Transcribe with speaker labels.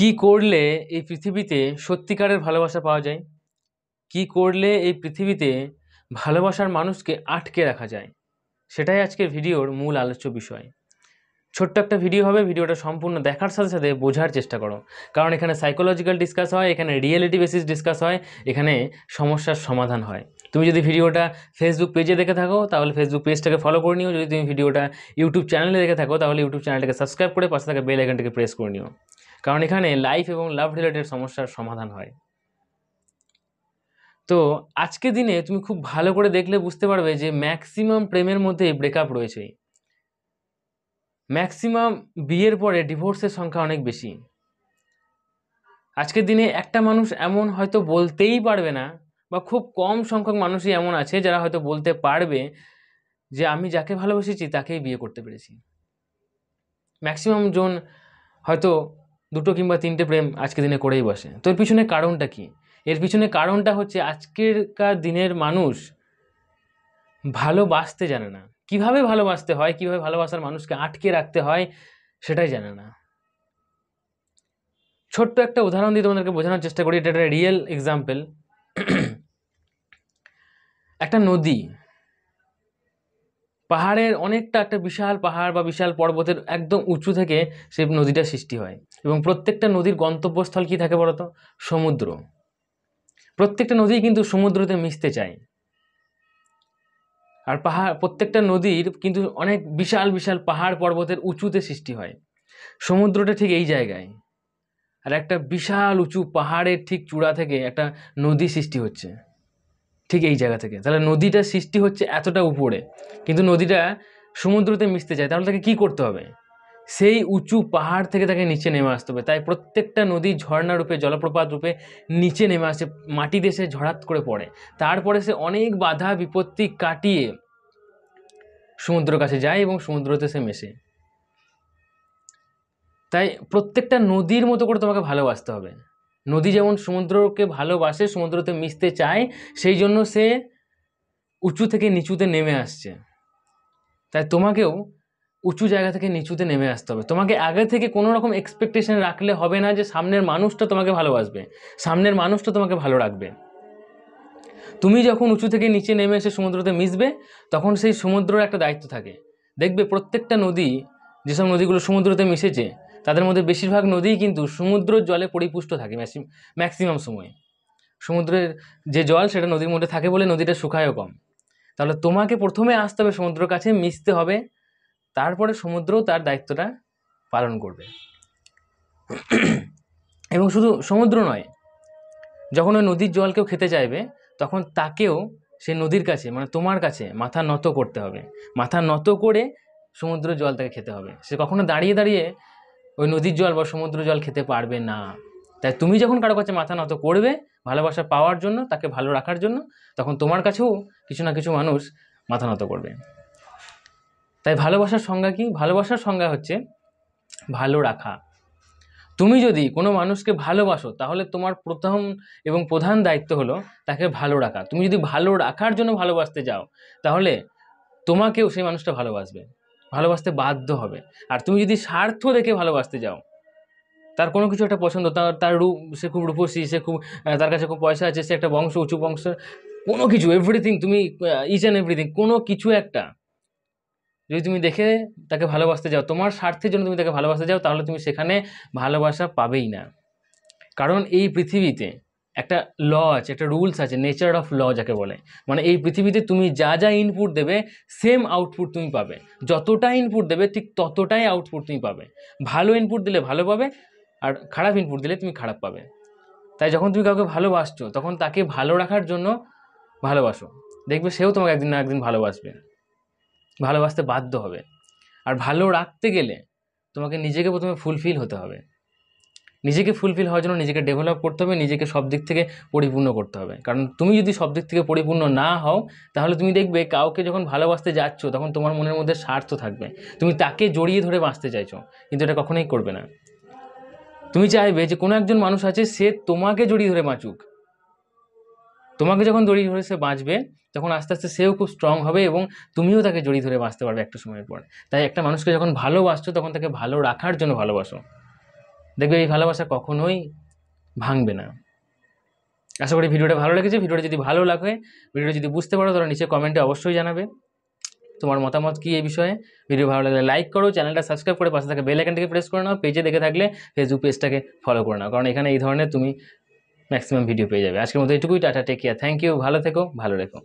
Speaker 1: কি করলে এই পৃথিবীতে সত্যিকারের ভালোবাসা পাওয়া যায় কি করলে এই পৃথিবীতে ভালোবাসার মানুষকে আটকে রাখা যায় সেটাই আজকের ভিডিওর মূল আলোচ্য বিষয় ছোট্ট একটা ভিডিও হবে ভিডিওটা সম্পূর্ণ দেখার সাথে সাথে বোঝার চেষ্টা করো কারণ এখানে সাইকোলজিক্যাল ডিসকাস হয় এখানে রিয়েলিটি বেসিস ডিসকাস হয় এখানে সমস্যার সমাধান হয় তুমি যদি ভিডিওটা ফেসবুক পেজে দেখে থাকো তাহলে ফেসবুক পেজটাকে ফলো করে নিও যদি তুমি ভিডিওটা ইউটিউব চ্যানেলে দেখে থাকো তাহলে ইউটিউব চ্যানেলটাকে সাবস্ক্রাইব করে পাশে থাকা বেল আইকনটাকে প্রেস করে নিও কারণ এখানে লাইফ এবং লাভ রিলেটেড সমস্যার সমাধান হয় তো আজকে দিনে তুমি খুব ভালো করে দেখলে বুঝতে পারবে যে ম্যাক্সিমাম প্রেমের মধ্যে ব্রেকআপ রয়েছে ম্যাক্সিমাম বিয়ের পরে ডিভোর্সের সংখ্যা অনেক বেশি আজকের দিনে একটা মানুষ এমন হয়তো বলতেই পারবে না বা খুব কম সংখ্যক মানুষই এমন আছে যারা হয়তো বলতে পারবে যে আমি যাকে ভালোবেসেছি তাকেই বিয়ে করতে পেরেছি ম্যাক্সিমাম জন হয়তো দুটো কিংবা তিনটে প্রেম আজকের দিনে করেই বসে তো এর পিছনে কারণটা কি এর পিছনে কারণটা হচ্ছে আজকেরকার দিনের মানুষ ভালোবাসতে জানে না কিভাবে ভালোবাসতে হয় কিভাবে ভালোবাসার মানুষকে আটকে রাখতে হয় সেটাই জানে না ছোট্ট একটা উদাহরণ দিয়ে তোমাদেরকে বোঝানোর চেষ্টা করি এটা একটা রিয়েল এক্সাম্পল একটা নদী পাহাড়ের অনেকটা একটা বিশাল পাহাড় বা বিশাল পর্বতের একদম উঁচু থেকে সেই নদীটা সৃষ্টি হয় এবং প্রত্যেকটা নদীর গন্তব্যস্থল কি থাকে বলতো সমুদ্র প্রত্যেকটা নদী কিন্তু সমুদ্রতে মিশতে চায় আর পাহাড় প্রত্যেকটা নদীর কিন্তু অনেক বিশাল বিশাল পাহাড় পর্বতের উঁচুতে সৃষ্টি হয় সমুদ্রটা ঠিক এই জায়গায় আর একটা বিশাল উঁচু পাহাড়ের ঠিক চূড়া থেকে একটা নদী সৃষ্টি হচ্ছে ঠিক এই জায়গা থেকে তাহলে নদীটা সৃষ্টি হচ্ছে এতটা উপরে কিন্তু নদীটা সমুদ্রতে মিশতে চায় তাহলে তাকে কী করতে হবে সেই উঁচু পাহাড় থেকে তাকে নিচে নেমে আসতে হবে তাই প্রত্যেকটা নদী ঝর্ণা রূপে জলপ্রপাত রূপে নিচে নেমে আসে মাটি দেশে ঝড়াত করে পড়ে তারপরে সে অনেক বাধা বিপত্তি কাটিয়ে সমুদ্র কাছে যায় এবং সমুদ্রতে সে মেশে তাই প্রত্যেকটা নদীর মতো করে তোমাকে ভালোবাসতে হবে নদী যেমন সমুদ্রকে ভালোবাসে সমুদ্রতে মিশতে চায় সেই জন্য সে উঁচু থেকে নিচুতে নেমে আসছে তাই তোমাকেও উঁচু জায়গা থেকে নিচুতে নেমে আসতে হবে তোমাকে আগে থেকে কোনো রকম এক্সপেকটেশন রাখলে হবে না যে সামনের মানুষটা তোমাকে ভালোবাসবে সামনের মানুষটা তোমাকে ভালো রাখবে তুমি যখন উঁচু থেকে নিচে নেমে এসে সমুদ্রতে মিশবে তখন সেই সমুদ্রর একটা দায়িত্ব থাকে দেখবে প্রত্যেকটা নদী যেসব নদীগুলো সমুদ্রতে মিশেছে তাদের মধ্যে বেশিরভাগ নদীই কিন্তু সমুদ্রর জলে পরিপুষ্ট থাকে ম্যাক্সিমাম সময়ে সমুদ্রের যে জল সেটা নদীর মধ্যে থাকে বলে নদীটা শুকায়ও কম তাহলে তোমাকে প্রথমে আসতে হবে সমুদ্রের কাছে মিশতে হবে তারপরে সমুদ্র তার দায়িত্বটা পালন করবে এবং শুধু সমুদ্র নয় যখন ওই নদীর জল কেউ খেতে চাইবে তখন তাকেও সে নদীর কাছে মানে তোমার কাছে মাথা নত করতে হবে মাথা নত করে সমুদ্র জল তাকে খেতে হবে সে কখনো দাঁড়িয়ে দাঁড়িয়ে ওই নদীর জল বা সমুদ্র জল খেতে পারবে না তাই তুমি যখন কারো কাছে মাথা নত করবে ভালোবাসা পাওয়ার জন্য তাকে ভালো রাখার জন্য তখন তোমার কাছেও কিছু না কিছু মানুষ মাথা নত করবে তাই ভালোবাসার সংজ্ঞা কি ভালোবাসার সংজ্ঞা হচ্ছে ভালো রাখা তুমি যদি কোনো মানুষকে ভালোবাসো তাহলে তোমার প্রথম এবং প্রধান দায়িত্ব হলো তাকে ভালো রাখা তুমি যদি ভালো রাখার জন্য ভালোবাসতে যাও তাহলে তোমাকেও সেই মানুষটা ভালোবাসবে ভালোবাসতে বাধ্য হবে আর তুমি যদি স্বার্থ দেখে ভালোবাসতে যাও তার কোনো কিছু একটা পছন্দ তার তার রূপ সে খুব রূপসী সে খুব তার কাছে খুব পয়সা আছে সে একটা বংশ উঁচু বংশ কোনো কিছু এভরিথিং তুমি ইচ অ্যান্ড এভরিথিং কোনো কিছু একটা যদি তুমি দেখে তাকে ভালোবাসতে যাও তোমার স্বার্থের জন্য তুমি তাকে ভালোবাসতে যাও তাহলে তুমি সেখানে ভালোবাসা পাবেই না কারণ এই পৃথিবীতে একটা ল আছে একটা রুলস আছে নেচার অফ ল যাকে বলে মানে এই পৃথিবীতে তুমি যা যা ইনপুট দেবে সেম আউটপুট তুমি পাবে যতটা ইনপুট দেবে ঠিক ততটাই আউটপুট তুমি পাবে ভালো ইনপুট দিলে ভালো পাবে আর খারাপ ইনপুট দিলে তুমি খারাপ পাবে তাই যখন তুমি কাউকে ভালোবাসছো তখন তাকে ভালো রাখার জন্য ভালোবাসো দেখবে সেও তোমাকে একদিন না একদিন ভালোবাসবে ভালোবাসতে বাধ্য হবে আর ভালো রাখতে গেলে তোমাকে নিজেকে প্রথমে ফুলফিল হতে হবে নিজেকে ফুলফিল হওয়ার জন্য নিজেকে ডেভেলপ করতে হবে নিজেকে সব দিক থেকে পরিপূর্ণ করতে হবে কারণ তুমি যদি সব দিক থেকে পরিপূর্ণ না হও তাহলে তুমি দেখবে কাউকে যখন ভালোবাসতে যাচ্ছ তখন তোমার মনের মধ্যে স্বার্থ থাকবে তুমি তাকে জড়িয়ে ধরে বাঁচতে চাইছো কিন্তু এটা কখনোই করবে না তুমি চাইবে যে কোনো একজন মানুষ আছে সে তোমাকে জড়িয়ে ধরে বাঁচুক তোমাকে যখন জড়িয়ে ধরে সে বাঁচবে তখন আস্তে আস্তে সেও খুব স্ট্রং হবে এবং তুমিও তাকে জড়িয়ে ধরে বাঁচতে পারবে একটা সময়ের পর তাই একটা মানুষকে যখন ভালোবাসছো তখন তাকে ভালো রাখার জন্য ভালোবাসো দেখবে এই ভালোবাসা কখনোই ভাঙবে না আশা করি ভিডিওটা ভালো লেগেছে ভিডিওটা যদি ভালো লাগে ভিডিওটা যদি বুঝতে পারো তাহলে নিচে কমেন্টে অবশ্যই জানাবে তোমার মতামত কী এই বিষয়ে ভিডিও ভালো লাগলে লাইক করো চ্যানেলটা সাবস্ক্রাইব করে পাশে থাকা বেল আইকনটাকে প্রেস করে নাও পেজে দেখে থাকলে ফেসবুক পেজটাকে ফলো করে নাও কারণ এখানে এই ধরনের তুমি ম্যাক্সিমাম ভিডিও পেয়ে যাবে আজকের মতো এটুকুই tata take care thank you ভালো থেকো ভালো রেখো